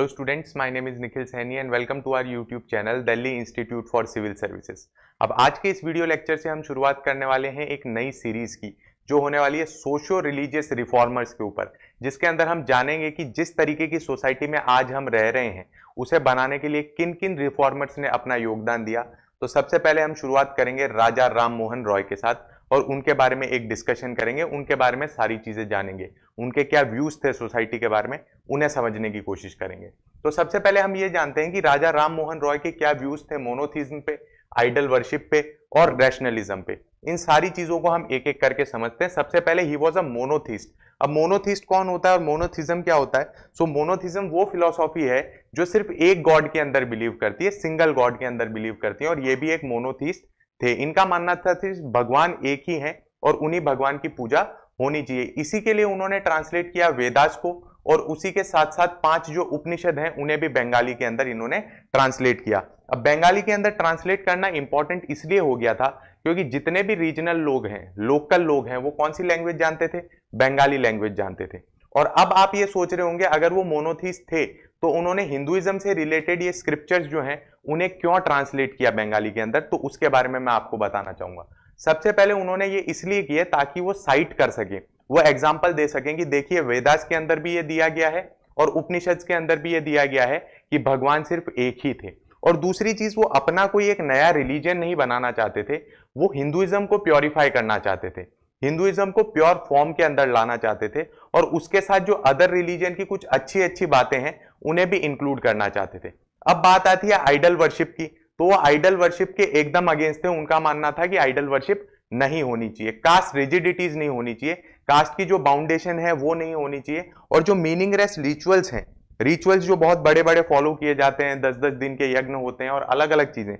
hello students my name is Nikhil Saini and welcome to our YouTube channel Delhi institute for civil services अब आज के इस video lecture से हम शुरुआत करने वाले हैं एक नई सीरीज की जो होने वाली है सोशो रिलीजियस रिफॉर्मर्स के ऊपर जिसके अंदर हम जानेंगे कि जिस तरीके की सोसाइटी में आज हम रह रहे हैं उसे बनाने के लिए किन किन रिफॉर्मर्स ने अपना योगदान दिया तो सबसे पहले हम शुरुआत करेंगे राजा राम मोहन रॉय के साथ और उनके बारे में एक डिस्कशन करेंगे उनके बारे में सारी चीज़ें जानेंगे उनके क्या व्यूज़ थे सोसाइटी के बारे में उन्हें समझने की कोशिश करेंगे तो सबसे पहले हम ये जानते हैं कि राजा राम मोहन रॉय के क्या व्यूज़ थे मोनोथिज्म पे आइडल वर्शिप पे और रैशनलिज्म पे इन सारी चीज़ों को हम एक एक करके समझते हैं सबसे पहले ही वॉज अ मोनोथीस्ट अब मोनोथीस्ट कौन होता है और मोनोथिज्म क्या होता है सो so, मोनोथिज्म वो फिलोसॉफी है जो सिर्फ एक गॉड के अंदर बिलीव करती है सिंगल गॉड के अंदर बिलीव करती है और ये भी एक मोनोथीस्ट थे इनका मानना था कि भगवान एक ही है और उन्हीं भगवान की पूजा होनी चाहिए इसी के लिए उन्होंने ट्रांसलेट किया वेदास को और उसी के साथ साथ पांच जो उपनिषद हैं उन्हें भी बंगाली के अंदर इन्होंने ट्रांसलेट किया अब बंगाली के अंदर ट्रांसलेट करना इंपॉर्टेंट इसलिए हो गया था क्योंकि जितने भी रीजनल लोग हैं लोकल लोग हैं वो कौन सी लैंग्वेज जानते थे बंगाली लैंग्वेज जानते थे और अब आप ये सोच रहे होंगे अगर वो मोनोथीस थे तो उन्होंने हिंदुइज्म से रिलेटेड ये स्क्रिप्चर्स जो हैं उन्हें क्यों ट्रांसलेट किया बंगाली के अंदर तो उसके बारे में मैं आपको बताना चाहूंगा सबसे पहले उन्होंने ये इसलिए किया ताकि वो साइट कर सकें वो एग्जाम्पल दे सकें कि देखिए वेदास के अंदर भी ये दिया गया है और उपनिषद के अंदर भी ये दिया गया है कि भगवान सिर्फ एक ही थे और दूसरी चीज वो अपना कोई एक नया रिलीजन नहीं बनाना चाहते थे वो हिंदुइज्म को प्योरीफाई करना चाहते थे हिंदुइज्म को प्योर फॉर्म के अंदर लाना चाहते थे और उसके साथ जो अदर रिलीजन की कुछ अच्छी अच्छी बातें हैं उन्हें भी इंक्लूड करना चाहते थे अब बात आती है आइडल वर्शिप की तो वो आइडल वर्शिप के एकदम अगेंस्ट थे उनका मानना था कि आइडल वर्शिप नहीं होनी चाहिए कास्ट रिजिडिटीज नहीं होनी चाहिए कास्ट की जो बाउंडेशन है वो नहीं होनी चाहिए और जो मीनिंगलेस रिचुअल्स हैं रिचुअल्स जो बहुत बड़े बड़े फॉलो किए जाते हैं दस दस दिन के यज्ञ होते हैं और अलग अलग चीज़ें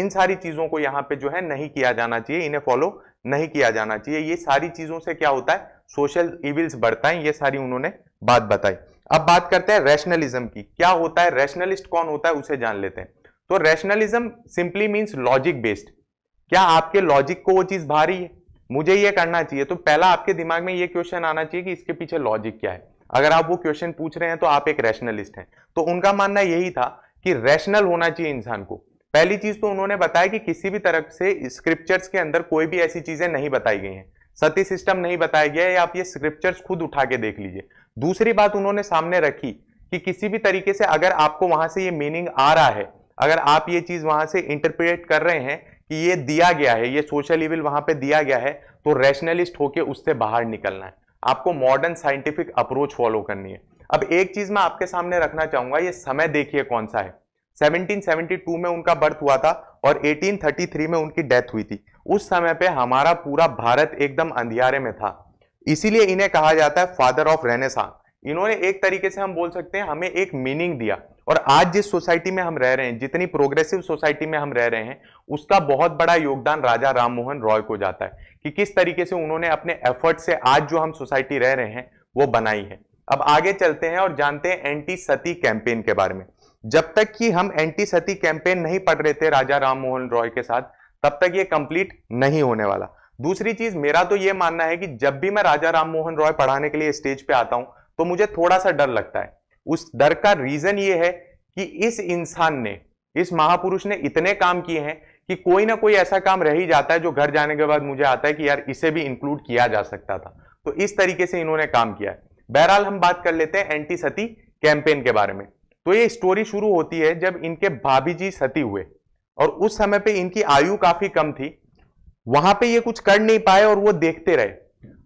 इन सारी चीज़ों को यहाँ पे जो है नहीं किया जाना चाहिए इन्हें फॉलो नहीं किया जाना चाहिए ये सारी चीज़ों से क्या होता है सोशल इविल्स बढ़ता है ये सारी उन्होंने बात बताई अब बात करते हैं रैशनलिज्म की क्या होता है रैशनलिस्ट कौन होता है उसे जान लेते हैं तो rationalism simply means logic based क्या आपके लॉजिक को वो चीज़ भारी है मुझे ये करना चाहिए तो पहला आपके दिमाग में ये क्वेश्चन आना चाहिए कि इसके पीछे लॉजिक क्या है अगर आप वो क्वेश्चन पूछ रहे हैं तो आप एक रैशनलिस्ट हैं तो उनका मानना यही था कि रैशनल होना चाहिए इंसान को पहली चीज तो उन्होंने बताया कि किसी भी तरफ से स्क्रिप्चर्स के अंदर कोई भी ऐसी चीजें नहीं बताई गई हैं सती सिस्टम नहीं बताया गया है आप ये स्क्रिप्चर्स खुद उठा के देख लीजिए दूसरी बात उन्होंने सामने रखी कि किसी भी तरीके से अगर आपको वहां से ये मीनिंग आ रहा है अगर आप ये चीज़ वहां से इंटरप्रेट कर रहे हैं कि ये दिया गया है ये सोशल इविल वहां पे दिया गया है तो रैशनलिस्ट होके उससे बाहर निकलना है आपको मॉडर्न साइंटिफिक अप्रोच फॉलो करनी है अब एक चीज़ मैं आपके सामने रखना चाहूंगा ये समय देखिए कौन सा है 1772 में उनका बर्थ हुआ था और 1833 में उनकी डेथ हुई थी उस समय पे हमारा पूरा भारत एकदम अंधियारे में था इसीलिए इन्हें कहा जाता है फादर ऑफ रेनेसा इन्होंने एक तरीके से हम बोल सकते हैं हमें एक मीनिंग दिया और आज जिस सोसाइटी में हम रह रहे हैं जितनी प्रोग्रेसिव सोसाइटी में हम रह रहे हैं उसका बहुत बड़ा योगदान राजा राम मोहन रॉय को जाता है कि किस तरीके से उन्होंने अपने एफर्ट से आज जो हम सोसाइटी रह रहे हैं वो बनाई है अब आगे चलते हैं और जानते हैं एंटी सती कैंपेन के बारे में जब तक कि हम एंटी सती कैंपेन नहीं पढ़ रहे थे राजा राम मोहन रॉय के साथ तब तक ये कंप्लीट नहीं होने वाला दूसरी चीज मेरा तो ये मानना है कि जब भी मैं राजा राम मोहन रॉय पढ़ाने के लिए स्टेज पे आता हूं तो मुझे थोड़ा सा डर लगता है उस डर का रीजन ये है कि इस इंसान ने इस महापुरुष ने इतने काम किए हैं कि कोई ना कोई ऐसा काम रह ही जाता है जो घर जाने के बाद मुझे आता है कि यार इसे भी इंक्लूड किया जा सकता था तो इस तरीके से इन्होंने काम किया है बहरहाल हम बात कर लेते हैं एंटी सती कैंपेन के बारे में तो ये स्टोरी शुरू होती है जब इनके भाभी जी सती हुए और उस समय पे इनकी आयु काफी कम थी वहां पे ये कुछ कर नहीं पाए और वो देखते रहे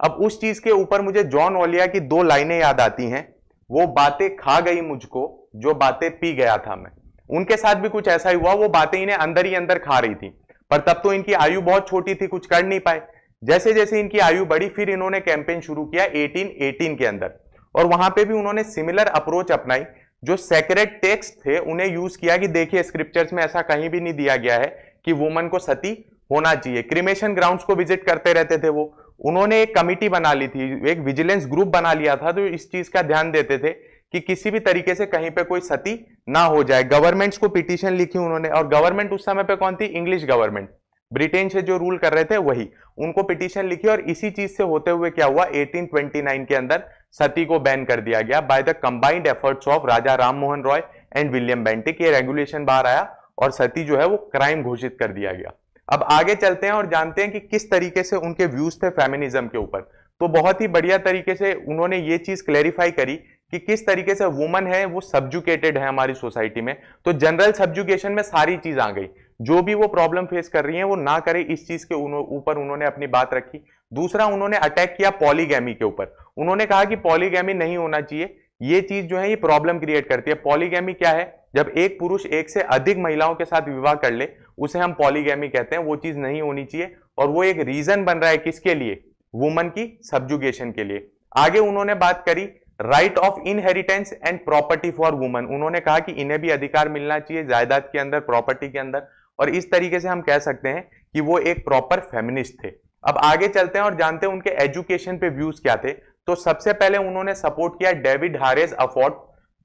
अब उस चीज के ऊपर मुझे जॉन ओलिया की दो लाइनें याद आती हैं वो बातें खा गई मुझको जो बातें पी गया था मैं उनके साथ भी कुछ ऐसा ही हुआ वो बातें इन्हें अंदर ही अंदर खा रही थी पर तब तो इनकी आयु बहुत छोटी थी कुछ कर नहीं पाए जैसे जैसे इनकी आयु बढ़ी फिर इन्होंने कैंपेन शुरू किया 1818 के अंदर और वहां पे भी उन्होंने सिमिलर अप्रोच अपनाई जो सेक्रेट टेक्स्ट थे उन्हें यूज किया कि देखिए स्क्रिप्चर्स में ऐसा कहीं भी नहीं दिया गया है कि वुमन को सती होना चाहिए क्रिमेशन ग्राउंड्स को विजिट करते रहते थे वो उन्होंने एक कमिटी बना ली थी एक विजिलेंस ग्रुप बना लिया था तो इस चीज का ध्यान देते थे कि किसी भी तरीके से कहीं पे कोई सती ना हो जाए गवर्नमेंट्स को पिटीशन लिखी उन्होंने और गवर्नमेंट उस समय पे कौन थी इंग्लिश गवर्नमेंट ब्रिटेन से जो रूल कर रहे थे वही उनको पिटीशन लिखी और इसी चीज से होते हुए क्या हुआ 1829 के अंदर सती को बैन कर दिया गया by the combined efforts of Raja Ram Mohan Roy and William Bentinck ये रेगुलेशन बाहर आया और सती जो है वो क्राइम घोषित कर दिया गया अब आगे चलते हैं और जानते हैं कि किस तरीके से उनके व्यूज थे फेमिनिज्म के ऊपर तो बहुत ही बढ़िया तरीके से उन्होंने ये चीज क्लैरिफाई करी कि किस तरीके से वुमन है वो सब्जुकेटेड है हमारी सोसाइटी में तो जनरल सब्जुकेशन में सारी चीज आ गई जो भी वो प्रॉब्लम फेस कर रही है वो ना करे इस चीज के ऊपर उन्होंने अपनी बात रखी दूसरा उन्होंने अटैक किया पॉलीगैमी के ऊपर उन्होंने कहा कि पॉलीगैमी नहीं होना चाहिए ये चीज जो है ये प्रॉब्लम क्रिएट करती है पॉलीगैमी क्या है जब एक पुरुष एक से अधिक महिलाओं के साथ विवाह कर ले उसे हम पॉलीगैमी कहते हैं वो चीज़ नहीं होनी चाहिए और वो एक रीज़न बन रहा है किसके लिए वुमन की सब्जुगेशन के लिए आगे उन्होंने बात करी right of inheritance and property for woman उन्होंने कहा कि इन्हें भी अधिकार मिलना चाहिए जायदाद के अंदर प्रॉपर्टी के अंदर और इस तरीके से हम कह सकते हैं कि वो एक प्रॉपर फेमिनिस्ट थे अब आगे चलते हैं और जानते हैं उनके एजुकेशन पे व्यूज क्या थे तो सबसे पहले उन्होंने सपोर्ट किया David Hare's effort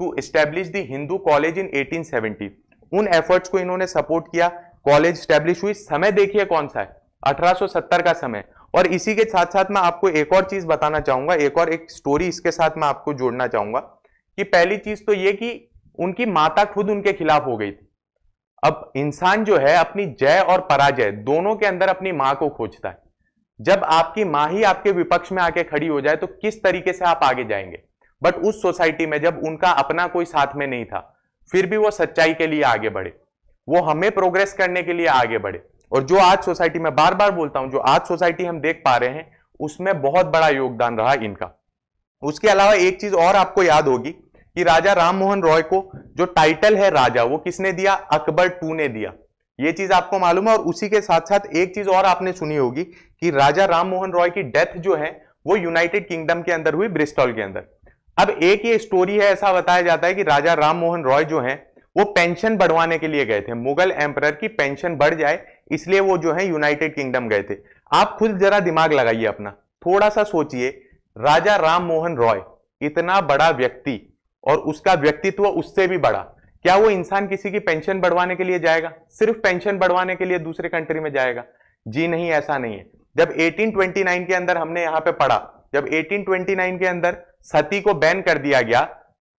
to establish Hindu Hindu college in 1870 उन एफर्ट्स को इन्होंने सपोर्ट किया कॉलेज स्टैब्लिश हुई समय देखिए कौन सा है 1870 का समय और इसी के साथ साथ मैं आपको एक और चीज बताना चाहूंगा एक और एक स्टोरी इसके साथ मैं आपको जोड़ना चाहूंगा कि पहली चीज तो ये कि उनकी माता खुद उनके खिलाफ हो गई थी अब इंसान जो है अपनी जय और पराजय दोनों के अंदर अपनी मां को खोजता है जब आपकी मां ही आपके विपक्ष में आके खड़ी हो जाए तो किस तरीके से आप आगे जाएंगे बट उस सोसाइटी में जब उनका अपना कोई साथ में नहीं था फिर भी वो सच्चाई के लिए आगे बढ़े वो हमें प्रोग्रेस करने के लिए आगे बढ़े और जो आज सोसाइटी में बार बार बोलता हूं जो आज सोसाइटी हम देख पा रहे हैं उसमें बहुत बड़ा योगदान रहा इनका उसके अलावा एक चीज और आपको याद होगी कि राजा राममोहन रॉय को जो टाइटल है राजा वो किसने दिया अकबर टू ने दिया ये चीज आपको मालूम है और उसी के साथ साथ एक चीज और आपने सुनी होगी कि राजा राममोहन रॉय की डेथ जो है वो यूनाइटेड किंगडम के अंदर हुई ब्रिस्टॉल के अंदर अब एक ये स्टोरी है ऐसा बताया जाता है कि राजा राम मोहन रॉय जो हैं वो पेंशन बढ़वाने के लिए गए थे मुगल एम्पर की पेंशन बढ़ जाए इसलिए वो जो है यूनाइटेड किंगडम गए थे आप खुद जरा दिमाग लगाइए अपना थोड़ा सा सोचिए राजा राम मोहन रॉय इतना बड़ा व्यक्ति और उसका व्यक्तित्व उससे भी बड़ा क्या वो इंसान किसी की पेंशन बढ़वाने के लिए जाएगा सिर्फ पेंशन बढ़वाने के लिए दूसरे कंट्री में जाएगा जी नहीं ऐसा नहीं है जब 1829 के अंदर हमने यहां पे पढ़ा जब 1829 के अंदर सती को बैन कर दिया गया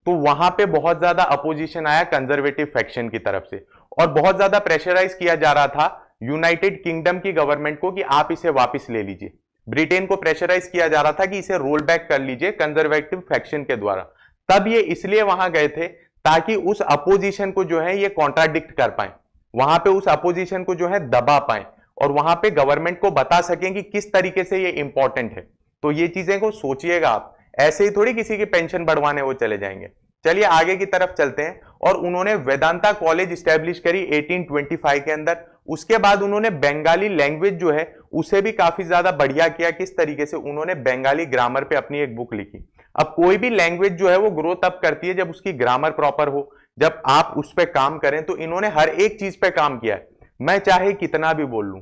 तो वहां पे बहुत ज्यादा अपोजिशन आया कंजर्वेटिव फैक्शन की तरफ से और बहुत ज्यादा प्रेशराइज किया जा रहा था यूनाइटेड किंगडम की गवर्नमेंट को कि आप इसे वापस ले लीजिए ब्रिटेन को प्रेशराइज किया जा रहा था कि इसे रोल बैक कर लीजिए कंजर्वेटिव फैक्शन के द्वारा तब ये इसलिए वहां गए थे ताकि उस अपोजिशन को जो है ये कॉन्ट्राडिक्ट कर पाए वहां पे उस अपोजिशन को जो है दबा पाए और वहां पे गवर्नमेंट को बता सकें कि किस तरीके से ये इंपॉर्टेंट है तो ये चीजें को सोचिएगा आप ऐसे ही थोड़ी किसी की पेंशन बढ़वाने वो चले जाएंगे चलिए आगे की तरफ चलते हैं और उन्होंने वेदांता कॉलेज स्टैब्लिश करी 1825 के अंदर उसके बाद उन्होंने बंगाली लैंग्वेज जो है उसे भी काफी ज्यादा बढ़िया किया किस तरीके से उन्होंने बंगाली ग्रामर पे अपनी एक बुक लिखी अब कोई भी लैंग्वेज जो है वो ग्रो तब करती है जब उसकी ग्रामर प्रॉपर हो जब आप उस पर काम करें तो इन्होंने हर एक चीज पे काम किया है मैं चाहे कितना भी बोल लू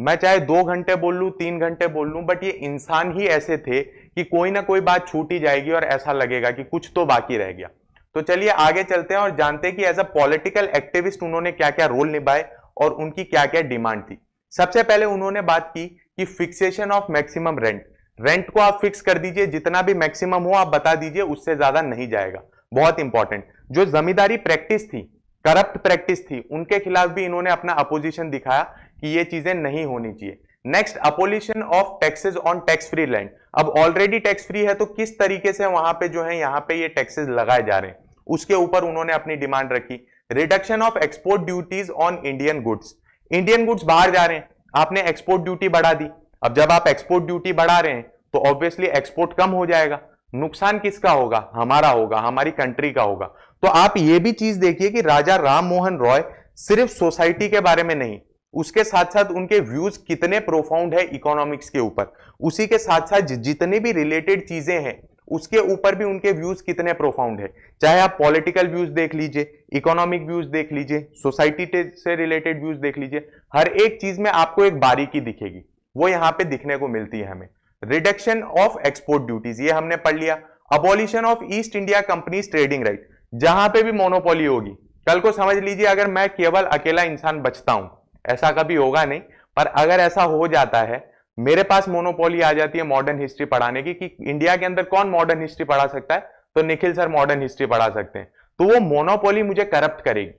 मैं चाहे दो घंटे बोल लू तीन घंटे बोल लू बट ये इंसान ही ऐसे थे कि कोई ना कोई बात छूट ही जाएगी और ऐसा लगेगा कि कुछ तो बाकी रह गया तो चलिए आगे चलते हैं और जानते हैं कि एज अ पॉलिटिकल एक्टिविस्ट उन्होंने क्या क्या रोल निभाए और उनकी क्या क्या डिमांड थी सबसे पहले उन्होंने बात की कि fixation of maximum rent rent को आप फिक्स कर दीजिए जितना भी मैक्सिमम हो आप बता दीजिए उससे ज्यादा नहीं जाएगा बहुत इंपॉर्टेंट जो जमींदारी प्रैक्टिस थी करप्ट प्रैक्टिस थी उनके खिलाफ भी इन्होंने अपना अपोजिशन दिखाया कि ये चीजें नहीं होनी चाहिए next abolition of taxes on tax free land अब ऑलरेडी टैक्स फ्री है तो किस तरीके से वहां पे जो है यहाँ पे ये टैक्सेस लगाए जा रहे हैं उसके ऊपर उन्होंने अपनी डिमांड रखी reduction of export duties on Indian goods Indian goods बाहर जा रहे हैं आपने एक्सपोर्ट ड्यूटी बढ़ा दी अब जब आप एक्सपोर्ट ड्यूटी बढ़ा रहे हैं तो ऑब्वियसली एक्सपोर्ट कम हो जाएगा नुकसान किसका होगा हमारा होगा हमारी कंट्री का होगा तो आप ये भी चीज देखिए कि राजा राम मोहन रॉय सिर्फ सोसाइटी के बारे में नहीं उसके साथ साथ उनके व्यूज कितने प्रोफाउंड है इकोनॉमिक्स के ऊपर उसी के साथ साथ जितनी भी रिलेटेड चीजें हैं उसके ऊपर भी उनके व्यूज कितने प्रोफाउंड है चाहे आप पॉलिटिकल व्यूज देख लीजिए इकोनॉमिक व्यूज देख लीजिए सोसाइटी से रिलेटेड व्यूज देख लीजिए हर एक चीज में आपको एक बारीकी दिखेगी वो यहाँ पे दिखने को मिलती है हमें रिडक्शन ऑफ एक्सपोर्ट ड्यूटीज ये हमने पढ़ लिया abolition of East India company's trading right जहां पे भी मोनोपोली होगी कल को समझ लीजिए अगर मैं केवल अकेला इंसान बचता हूं ऐसा कभी होगा नहीं पर अगर ऐसा हो जाता है मेरे पास मोनोपोली आ जाती है मॉडर्न हिस्ट्री पढ़ाने की कि इंडिया के अंदर कौन मॉडर्न हिस्ट्री पढ़ा सकता है तो निखिल सर मॉडर्न हिस्ट्री पढ़ा सकते हैं तो वो मोनोपोली मुझे करप्ट करेगी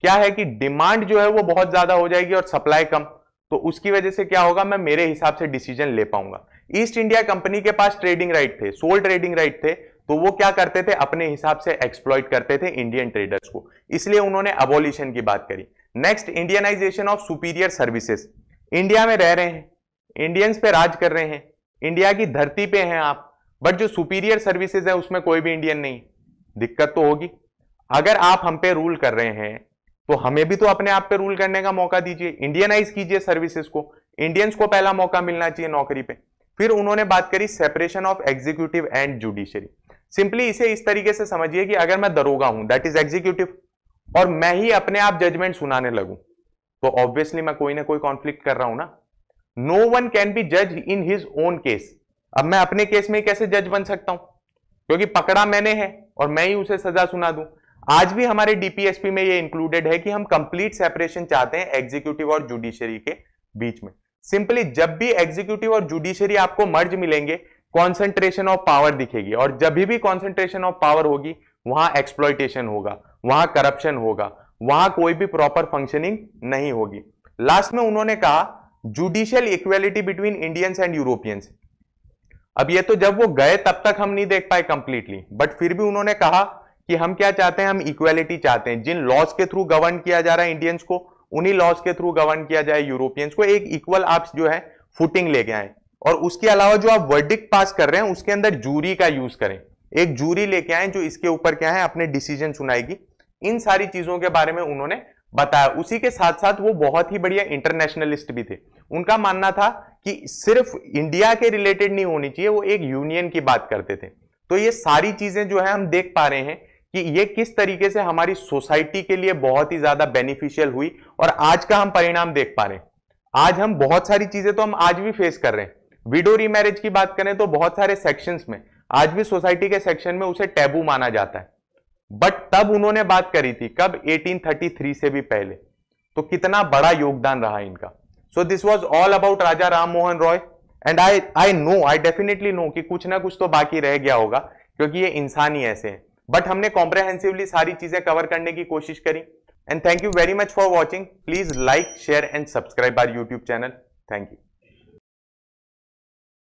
क्या है कि डिमांड जो है वो बहुत ज्यादा हो जाएगी और सप्लाई कम तो उसकी वजह से क्या होगा मैं मेरे हिसाब से डिसीजन ले पाऊंगा ईस्ट इंडिया कंपनी के पास ट्रेडिंग राइट थे सोल ट्रेडिंग राइट थे तो वो क्या करते थे अपने हिसाब से एक्सप्लॉइट करते थे इंडियन ट्रेडर्स को इसलिए उन्होंने अबोलिशन की बात करी next Indianization of superior services India में रह रहे हैं इंडियंस पे राज कर रहे हैं इंडिया की धरती पे हैं आप बट जो सुपीरियर सर्विसेज है उसमें कोई भी इंडियन नहीं दिक्कत तो होगी अगर आप हम पे रूल कर रहे हैं तो हमें भी तो अपने आप पे रूल करने का मौका दीजिए इंडियनाइज कीजिए सर्विसेज को इंडियंस को पहला मौका मिलना चाहिए नौकरी पे फिर उन्होंने बात करी separation of executive and judiciary simply इसे इस तरीके से समझिए कि अगर मैं दरोगा हूं दैट इज एग्जीक्यूटिव और मैं ही अपने आप जजमेंट सुनाने लगूं तो ऑब्वियसली मैं कोई ना कोई कॉन्फ्लिक्ट कर रहा हूं ना नो वन कैन बी जज इन हिज ओन केस अब मैं अपने केस में कैसे जज बन सकता हूं क्योंकि पकड़ा मैंने है और मैं ही उसे सजा सुना दूं आज भी हमारे डीपीएसपी में ये इंक्लूडेड है कि हम कंप्लीट सेपरेशन चाहते हैं एग्जीक्यूटिव और जुडिशरी के बीच में सिंपली जब भी एग्जीक्यूटिव और जुडिशरी आपको मर्ज मिलेंगे कॉन्सेंट्रेशन ऑफ पावर दिखेगी और जब भी कॉन्सेंट्रेशन ऑफ पावर होगी वहां एक्सप्लॉयटेशन होगा वहां करप्शन होगा वहां कोई भी प्रॉपर फंक्शनिंग नहीं होगी लास्ट में उन्होंने कहा judicial equality between Indians and Europeans अब ये तो जब वो गए तब तक हम नहीं देख पाए कंप्लीटली बट फिर भी उन्होंने कहा कि हम क्या चाहते हैं हम इक्वेलिटी चाहते हैं जिन लॉज के थ्रू गवर्न किया जा रहा है इंडियंस को उन्हीं लॉज के थ्रू गवर्न किया जाए यूरोपियंस को एक इक्वल आप जो है फुटिंग लेके आए और उसके अलावा जो आप वर्डिक पास कर रहे हैं उसके अंदर जूरी का यूज करें एक जूरी लेके आए जो इसके ऊपर क्या है अपने डिसीजन सुनाएगी इन सारी चीजों के बारे में उन्होंने बताया उसी के साथ साथ वो बहुत ही बढ़िया इंटरनेशनलिस्ट भी थे उनका मानना था कि सिर्फ इंडिया के रिलेटेड नहीं होनी चाहिए वो एक यूनियन की बात करते थे तो ये सारी चीजें जो है हम देख पा रहे हैं कि ये किस तरीके से हमारी सोसाइटी के लिए बहुत ही ज्यादा बेनिफिशियल हुई और आज का हम परिणाम देख पा रहे हैं आज हम बहुत सारी चीजें तो हम आज भी फेस कर रहे हैं विडो रीमैरिज की बात करें तो बहुत सारे सेक्शंस में आज भी सोसाइटी के सेक्शन में उसे टैबू माना जाता है बट तब उन्होंने बात करी थी कब 1833 से भी पहले तो कितना बड़ा योगदान रहा इनका so this was all about Raja Ram Mohan Roy and I I know I definitely know कि कुछ ना कुछ तो बाकी रह गया होगा क्योंकि ये इंसान ही ऐसे हैं बट हमने कॉम्प्रेहेंसिवली सारी चीजें कवर करने की कोशिश करी and thank you very much for watching please like share and subscribe our YouTube channel thank you